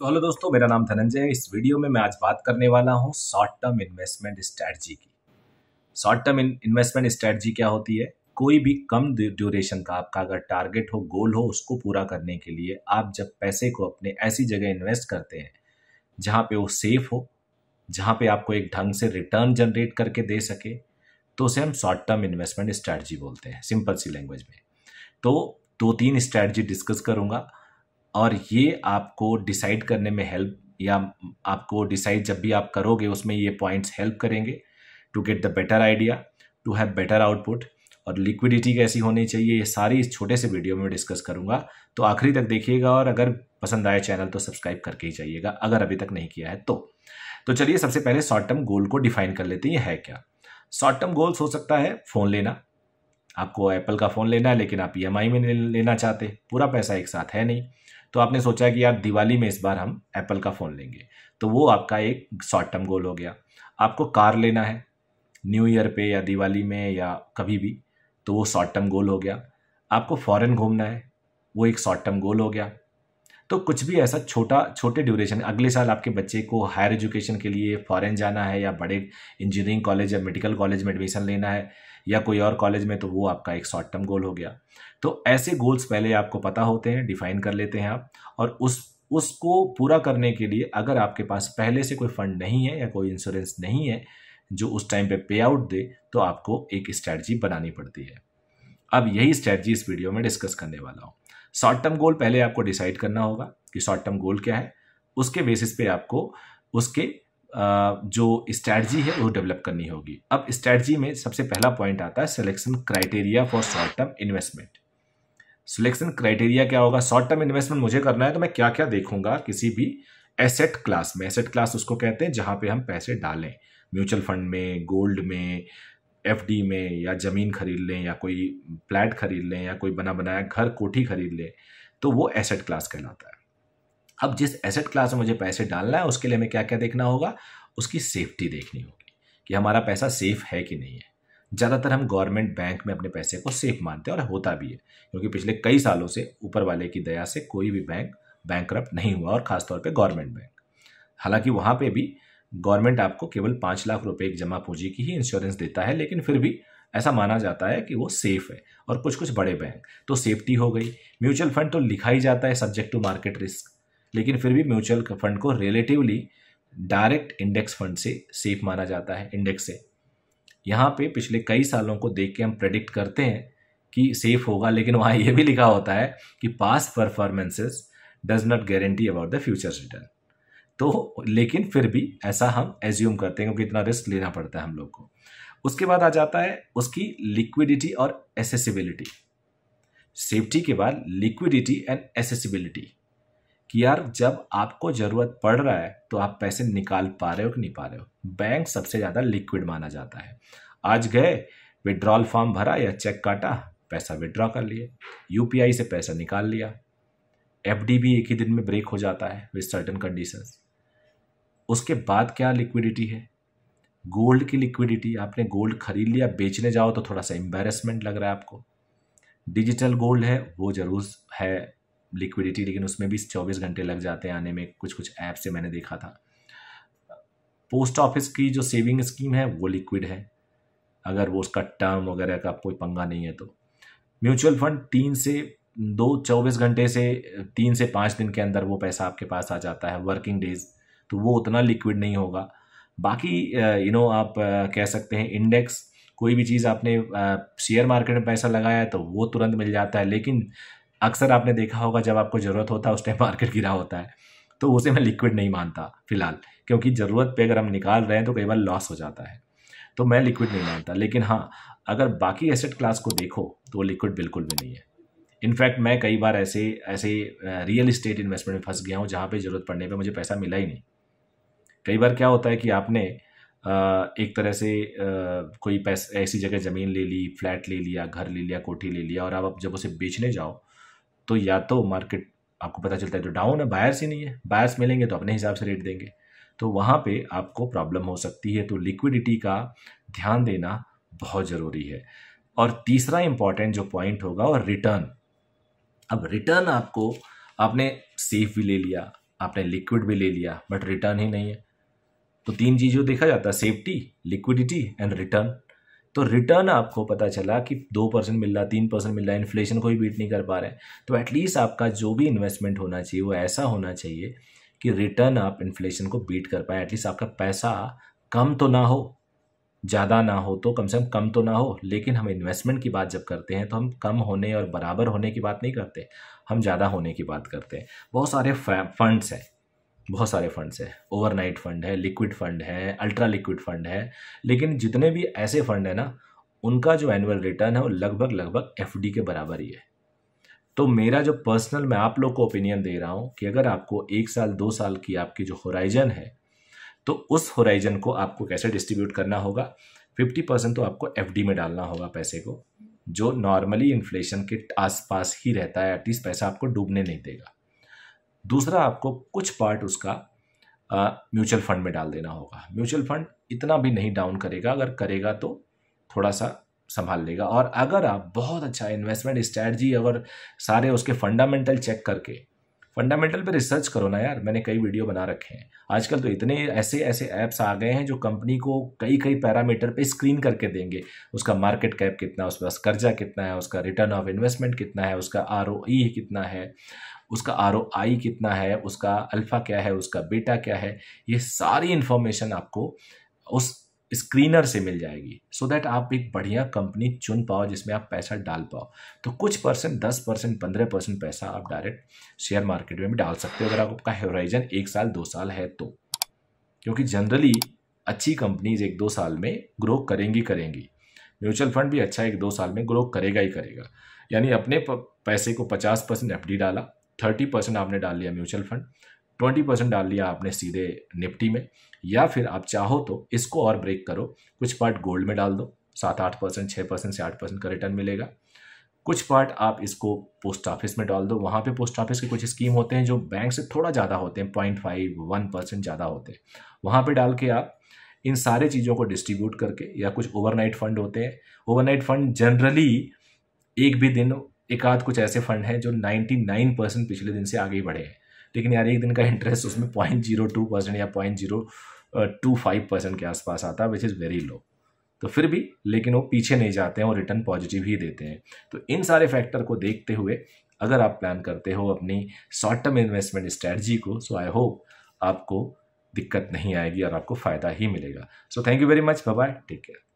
तो हेलो दोस्तों मेरा नाम धनंजय है इस वीडियो में मैं आज बात करने वाला हूँ शॉर्ट टर्म इन्वेस्टमेंट स्ट्रैटी की शॉर्ट टर्म इन्वेस्टमेंट स्ट्रैटी क्या होती है कोई भी कम ड्यूरेशन का आपका अगर टारगेट हो गोल हो उसको पूरा करने के लिए आप जब पैसे को अपने ऐसी जगह इन्वेस्ट करते हैं जहाँ पे वो सेफ हो जहाँ पे आपको एक ढंग से रिटर्न जनरेट करके दे सके तो उसे हम शॉर्ट टर्म इन्वेस्टमेंट स्ट्रैटी बोलते हैं सिंपल सी लैंग्वेज में तो दो तीन स्ट्रैटी डिस्कस करूँगा और ये आपको डिसाइड करने में हेल्प या आपको डिसाइड जब भी आप करोगे उसमें ये पॉइंट्स हेल्प करेंगे to get the better idea to have better output और लिक्विडिटी कैसी होनी चाहिए ये सारी इस छोटे से वीडियो में डिस्कस करूंगा तो आखिरी तक देखिएगा और अगर पसंद आए चैनल तो सब्सक्राइब करके ही जाइएगा अगर अभी तक नहीं किया है तो तो चलिए सबसे पहले शॉर्ट टर्म गोल को डिफाइन कर लेते हैं है क्या शॉर्ट टर्म गोल्स हो सकता है फ़ोन लेना आपको एप्पल का फ़ोन लेना है लेकिन आप ई e में लेना चाहते पूरा पैसा एक साथ है नहीं तो आपने सोचा कि यार दिवाली में इस बार हम एप्पल का फ़ोन लेंगे तो वो आपका एक शॉर्ट टर्म गोल हो गया आपको कार लेना है न्यू ईयर पे या दिवाली में या कभी भी तो वो शॉर्ट टर्म गोल हो गया आपको फॉरेन घूमना है वो एक शॉर्ट टर्म गोल हो गया तो कुछ भी ऐसा छोटा छोटे ड्यूरेशन अगले साल आपके बच्चे को हायर एजुकेशन के लिए फॉरेन जाना है या बड़े इंजीनियरिंग कॉलेज या मेडिकल कॉलेज में एडमिशन लेना है या कोई और कॉलेज में तो वो आपका एक शॉर्ट टर्म गोल हो गया तो ऐसे गोल्स पहले आपको पता होते हैं डिफाइन कर लेते हैं आप और उस उसको पूरा करने के लिए अगर आपके पास पहले से कोई फंड नहीं है या कोई इंश्योरेंस नहीं है जो उस टाइम पे पे आउट दे तो आपको एक स्ट्रैटी बनानी पड़ती है अब यही स्ट्रैटी इस वीडियो में डिस्कस करने वाला हूँ शॉर्ट टर्म गोल पहले आपको डिसाइड करना होगा कि शॉर्ट टर्म गोल क्या है उसके बेसिस पे आपको उसके जो स्ट्रैटी है वो डेवलप करनी होगी अब स्ट्रैटी में सबसे पहला पॉइंट आता है selection criteria for short term investment selection criteria क्या होगा शॉर्ट टर्म इन्वेस्टमेंट मुझे करना है तो मैं क्या क्या देखूंगा किसी भी एसेट क्लास में एसेट क्लास उसको कहते हैं जहाँ पे हम पैसे डालें म्यूचुअल फंड में गोल्ड में एफ में या ज़मीन खरीद लें या कोई फ्लैट खरीद लें या कोई बना बनाया घर कोठी खरीद लें तो वो एसेट क्लास कहलाता है अब जिस एसेट क्लास में मुझे पैसे डालना है उसके लिए हमें क्या क्या देखना होगा उसकी सेफ्टी देखनी होगी कि हमारा पैसा सेफ है कि नहीं है ज़्यादातर हम गवर्नमेंट बैंक में अपने पैसे को सेफ मानते हैं और होता भी है क्योंकि पिछले कई सालों से ऊपर वाले की दया से कोई भी बैंक बैंक नहीं हुआ और ख़ासतौर पर गवर्नमेंट बैंक हालांकि वहाँ पर भी गवर्नमेंट आपको केवल पाँच लाख रुपए एक जमा पूंजी की ही इंश्योरेंस देता है लेकिन फिर भी ऐसा माना जाता है कि वो सेफ है और कुछ कुछ बड़े बैंक तो सेफ्टी हो गई म्यूचुअल फंड तो लिखा ही जाता है सब्जेक्ट टू मार्केट रिस्क लेकिन फिर भी म्यूचुअल फंड को रिलेटिवली डायरेक्ट इंडेक्स फंड से सेफ माना जाता है इंडेक्स से यहाँ पे पिछले कई सालों को देख के हम प्रेडिक्ट करते हैं कि सेफ होगा लेकिन वहाँ ये भी लिखा होता है कि past performances does not guarantee about the future return तो लेकिन फिर भी ऐसा हम एज्यूम करते हैं क्योंकि इतना रिस्क लेना पड़ता है हम लोग को उसके बाद आ जाता है उसकी लिक्विडिटी और एसेसिबिलिटी सेफ्टी के बाद लिक्विडिटी एंड एसेसिबिलिटी कि यार जब आपको ज़रूरत पड़ रहा है तो आप पैसे निकाल पा रहे हो कि नहीं पा रहे हो बैंक सबसे ज़्यादा लिक्विड माना जाता है आज गए विड्रॉल फॉर्म भरा या चेक काटा पैसा विड्रॉ कर लिए यूपीआई से पैसा निकाल लिया एफ भी एक ही दिन में ब्रेक हो जाता है विद सर्टन कंडीशंस उसके बाद क्या लिक्विडिटी है गोल्ड की लिक्विडिटी आपने गोल्ड खरीद लिया बेचने जाओ तो थोड़ा सा एम्बेरसमेंट लग रहा है आपको डिजिटल गोल्ड है वो जरूर है लिक्विडिटी लेकिन उसमें भी चौबीस घंटे लग जाते हैं आने में कुछ कुछ ऐप से मैंने देखा था पोस्ट ऑफिस की जो सेविंग स्कीम है वो लिक्विड है अगर वो उसका टर्म वगैरह का कोई पंगा नहीं है तो म्यूचुअल फंड तीन से दो चौबीस घंटे से तीन से पाँच दिन के अंदर वो पैसा आपके पास आ जाता है वर्किंग डेज तो वो उतना लिक्विड नहीं होगा बाकी यू नो आप कह सकते हैं इंडेक्स कोई भी चीज़ आपने शेयर मार्केट में पैसा लगाया तो वो तुरंत मिल जाता है लेकिन अक्सर आपने देखा होगा जब आपको ज़रूरत होता है उस टाइम मार्केट गिरा होता है तो उसे मैं लिक्विड नहीं मानता फिलहाल क्योंकि ज़रूरत पे अगर हम निकाल रहे हैं तो कई बार लॉस हो जाता है तो मैं लिक्विड नहीं मानता लेकिन हाँ अगर बाकी एसेट क्लास को देखो तो लिक्विड बिल्कुल भी नहीं है इनफैक्ट मैं कई बार ऐसे ऐसे रियल इस्टेट इन्वेस्टमेंट में फंस गया हूँ जहाँ पे ज़रूरत पड़ने पे मुझे पैसा मिला ही नहीं कई बार क्या होता है कि आपने एक तरह से कोई पैसे ऐसी जगह ज़मीन ले ली फ्लैट ले लिया घर ले लिया कोठी ले लिया और आप जब उसे बेचने जाओ तो या तो मार्केट आपको पता चलता है तो डाउन है बायर्स ही नहीं है बायर्स मिलेंगे तो अपने हिसाब से रेट देंगे तो वहाँ पे आपको प्रॉब्लम हो सकती है तो लिक्विडिटी का ध्यान देना बहुत ज़रूरी है और तीसरा इम्पॉर्टेंट जो पॉइंट होगा और रिटर्न अब रिटर्न आपको आपने सेफ भी ले लिया आपने लिक्विड भी ले लिया बट रिटर्न ही नहीं है तो तीन चीज़ों देखा जाता है सेफ्टी लिक्विडिटी एंड रिटर्न तो रिटर्न आपको पता चला कि दो परसेंट मिल रहा तीन परसेंट मिल रहा इन्फ्लेशन को ही बीट नहीं कर पा रहे तो एटलीस्ट आपका जो भी इन्वेस्टमेंट होना चाहिए वो ऐसा होना चाहिए कि रिटर्न आप इन्फ्लेशन को बीट कर पाए एटलीस्ट आपका पैसा कम तो ना हो ज़्यादा ना हो तो कम से कम कम तो ना हो लेकिन हम इन्वेस्टमेंट की बात जब करते हैं तो हम कम होने और बराबर होने की बात नहीं करते हम ज़्यादा होने की बात करते हैं बहुत सारे फंड्स हैं बहुत सारे फंड्स हैं ओवरनाइट फंड है लिक्विड फंड है अल्ट्रा लिक्विड फंड है लेकिन जितने भी ऐसे फंड हैं ना उनका जो एनुअल रिटर्न है वो लगभग लगभग एफ के बराबर ही है तो मेरा जो पर्सनल मैं आप लोग को ओपिनियन दे रहा हूँ कि अगर आपको एक साल दो साल की आपकी जो होराइजन है तो उस होराइजन को आपको कैसे डिस्ट्रीब्यूट करना होगा फिफ्टी परसेंट तो आपको एफ में डालना होगा पैसे को जो नॉर्मली इन्फ्लेशन के आसपास ही रहता है एटलीस्ट पैसा आपको डूबने नहीं देगा दूसरा आपको कुछ पार्ट उसका म्यूचुअल फंड में डाल देना होगा म्यूचुअल फंड इतना भी नहीं डाउन करेगा अगर करेगा तो थोड़ा सा संभाल लेगा और अगर आप बहुत अच्छा इन्वेस्टमेंट स्ट्रैटी अगर सारे उसके फंडामेंटल चेक करके फंडामेंटल पे रिसर्च करो ना यार मैंने कई वीडियो बना रखे हैं आजकल तो इतने ऐसे ऐसे ऐप्स आ गए हैं जो कंपनी को कई कई पैरामीटर पे स्क्रीन करके देंगे उसका मार्केट कैप कितना उसके पास कर्जा कितना है उसका रिटर्न ऑफ इन्वेस्टमेंट कितना है उसका आर e कितना है उसका आर कितना है उसका अल्फ़ा क्या है उसका बीटा क्या है ये सारी इन्फॉर्मेशन आपको उस स्क्रीनर से मिल जाएगी सो so दैट आप एक बढ़िया कंपनी चुन पाओ जिसमें आप पैसा डाल पाओ तो कुछ परसेंट दस परसेंट पंद्रह परसेंट पैसा आप डायरेक्ट शेयर मार्केट में भी डाल सकते हो अगर आपका होराइजन एक साल दो साल है तो क्योंकि जनरली अच्छी कंपनीज एक दो साल में ग्रो करेंगी करेंगी म्यूचुअल फंड भी अच्छा एक दो साल में ग्रो करेगा ही करेगा यानी अपने पैसे को पचास परसेंट एफ डाला थर्टी परसेंट आपने डाल लिया म्यूचुअल फंड ट्वेंटी परसेंट डाल लिया आपने सीधे निफ्टी में या फिर आप चाहो तो इसको और ब्रेक करो कुछ पार्ट गोल्ड में डाल दो सात आठ परसेंट छः परसेंट से आठ परसेंट का रिटर्न मिलेगा कुछ पार्ट आप इसको पोस्ट ऑफिस में डाल दो वहाँ पे पोस्ट ऑफिस के कुछ स्कीम होते हैं जो बैंक से थोड़ा ज़्यादा होते हैं पॉइंट फाइव वन परसेंट ज़्यादा होते हैं वहाँ पे डाल के आप इन सारे चीज़ों को डिस्ट्रीब्यूट करके या कुछ ओवरनाइट फंड होते हैं ओवरनाइट फंड जनरली एक भी दिन एक आध कुछ ऐसे फंड हैं जो 99 परसेंट पिछले दिन से आगे ही बढ़े हैं लेकिन यार एक दिन का इंटरेस्ट उसमें पॉइंट जीरो टू परसेंट या point zero two five percent के आसपास आता है विच इज़ वेरी लो तो फिर भी लेकिन वो पीछे नहीं जाते हैं और रिटर्न पॉजिटिव ही देते हैं तो इन सारे फैक्टर को देखते हुए अगर आप प्लान करते हो अपनी शॉर्ट टर्म इन्वेस्टमेंट स्ट्रैटी को सो आई होप आपको दिक्कत नहीं आएगी और आपको फ़ायदा ही मिलेगा so thank you very much bye take care